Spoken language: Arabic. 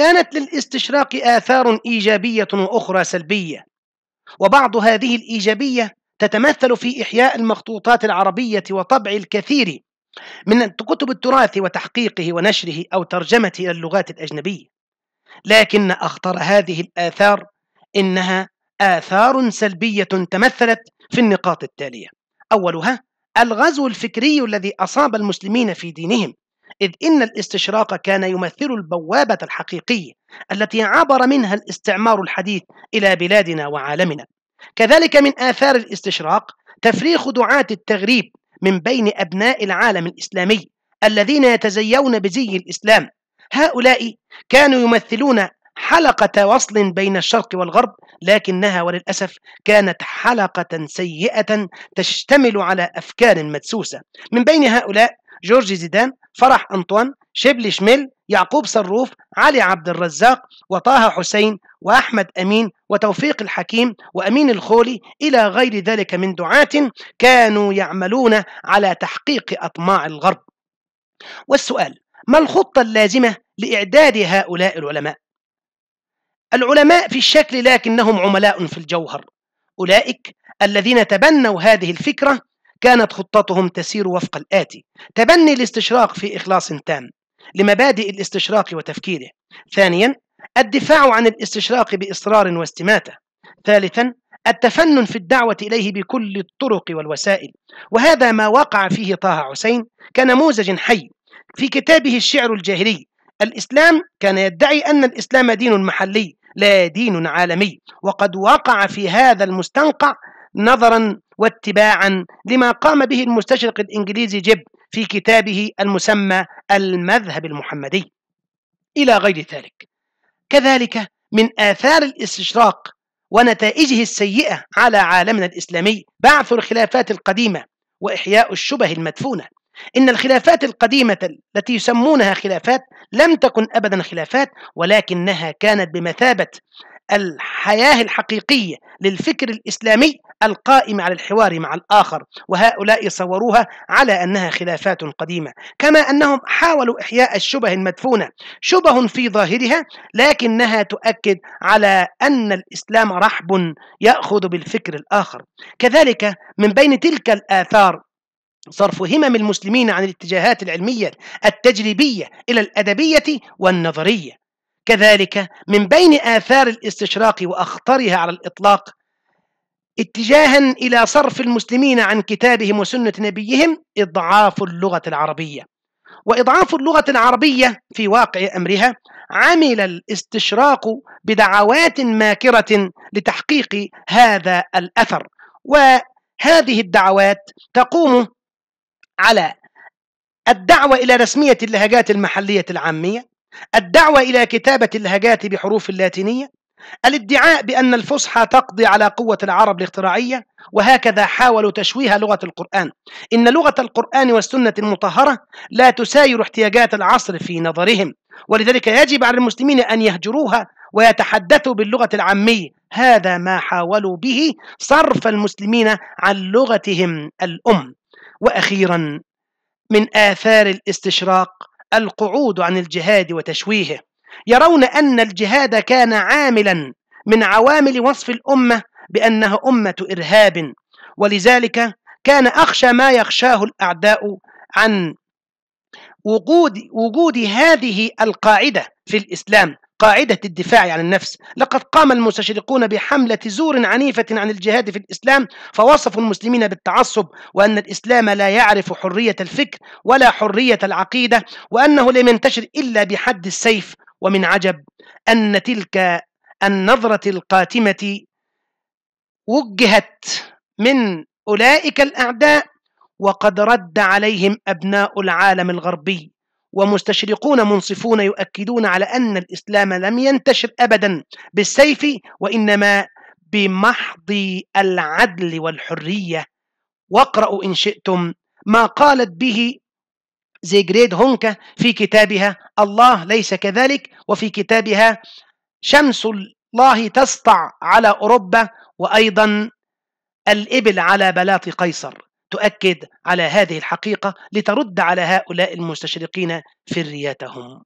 كانت للاستشراق آثار إيجابية وأخرى سلبية وبعض هذه الإيجابية تتمثل في إحياء المخطوطات العربية وطبع الكثير من كتب التراث وتحقيقه ونشره أو ترجمته إلى اللغات الأجنبية لكن أخطر هذه الآثار إنها آثار سلبية تمثلت في النقاط التالية أولها الغزو الفكري الذي أصاب المسلمين في دينهم إذ إن الاستشراق كان يمثل البوابة الحقيقية التي عبر منها الاستعمار الحديث إلى بلادنا وعالمنا كذلك من آثار الاستشراق تفريخ دعاة التغريب من بين أبناء العالم الإسلامي الذين يتزيون بزي الإسلام هؤلاء كانوا يمثلون حلقة وصل بين الشرق والغرب لكنها وللأسف كانت حلقة سيئة تشتمل على أفكار مدسوسة من بين هؤلاء جورج زيدان فرح أنطوان شبلي شميل يعقوب صروف علي عبد الرزاق وطه حسين وأحمد أمين وتوفيق الحكيم وأمين الخولي إلى غير ذلك من دعاة كانوا يعملون على تحقيق أطماع الغرب والسؤال ما الخطة اللازمة لإعداد هؤلاء العلماء؟ العلماء في الشكل لكنهم عملاء في الجوهر أولئك الذين تبنوا هذه الفكرة كانت خطتهم تسير وفق الآتي تبني الاستشراق في إخلاص تام لمبادئ الاستشراق وتفكيره ثانيا الدفاع عن الاستشراق بإصرار واستماتة ثالثا التفنن في الدعوة إليه بكل الطرق والوسائل وهذا ما وقع فيه طه حسين كنموذج حي في كتابه الشعر الجاهلي الإسلام كان يدعي أن الإسلام دين محلي لا دين عالمي وقد وقع في هذا المستنقع نظرا واتباعا لما قام به المستشرق الإنجليزي جيب في كتابه المسمى المذهب المحمدي إلى غير ذلك كذلك من آثار الاستشراق ونتائجه السيئة على عالمنا الإسلامي بعث الخلافات القديمة وإحياء الشبه المدفونة إن الخلافات القديمة التي يسمونها خلافات لم تكن أبدا خلافات ولكنها كانت بمثابة الحياة الحقيقية للفكر الإسلامي القائمة على الحوار مع الآخر وهؤلاء صوروها على أنها خلافات قديمة كما أنهم حاولوا إحياء الشبه المدفونة شبه في ظاهرها لكنها تؤكد على أن الإسلام رحب يأخذ بالفكر الآخر كذلك من بين تلك الآثار صرف همم المسلمين عن الاتجاهات العلمية التجريبية إلى الأدبية والنظرية كذلك من بين آثار الاستشراق وأخطرها على الإطلاق اتجاها إلى صرف المسلمين عن كتابهم وسنة نبيهم إضعاف اللغة العربية وإضعاف اللغة العربية في واقع أمرها عمل الاستشراق بدعوات ماكرة لتحقيق هذا الأثر وهذه الدعوات تقوم على الدعوة إلى رسمية اللهجات المحلية العامية الدعوة إلى كتابة اللهجات بحروف اللاتينية الادعاء بأن الفصحى تقضي على قوة العرب الاختراعية وهكذا حاولوا تشويه لغة القرآن إن لغة القرآن والسنة المطهرة لا تساير احتياجات العصر في نظرهم ولذلك يجب على المسلمين أن يهجروها ويتحدثوا باللغة العامية هذا ما حاولوا به صرف المسلمين عن لغتهم الأم وأخيرا من آثار الاستشراق القعود عن الجهاد وتشويهه يرون أن الجهاد كان عاملا من عوامل وصف الأمة بأنها أمة إرهاب ولذلك كان أخشى ما يخشاه الأعداء عن وجود وجود هذه القاعدة في الإسلام قاعدة الدفاع عن النفس لقد قام المستشرقون بحملة زور عنيفة عن الجهاد في الإسلام فوصفوا المسلمين بالتعصب وأن الإسلام لا يعرف حرية الفكر ولا حرية العقيدة وأنه لم ينتشر إلا بحد السيف ومن عجب أن تلك النظرة القاتمة وجهت من أولئك الأعداء وقد رد عليهم أبناء العالم الغربي ومستشرقون منصفون يؤكدون على أن الإسلام لم ينتشر أبدا بالسيف وإنما بمحض العدل والحرية واقرأوا إن شئتم ما قالت به زيجريد هونكا في كتابها الله ليس كذلك وفي كتابها شمس الله تسطع على أوروبا وأيضا الإبل على بلاط قيصر تؤكد على هذه الحقيقة لترد على هؤلاء المستشرقين فريتهم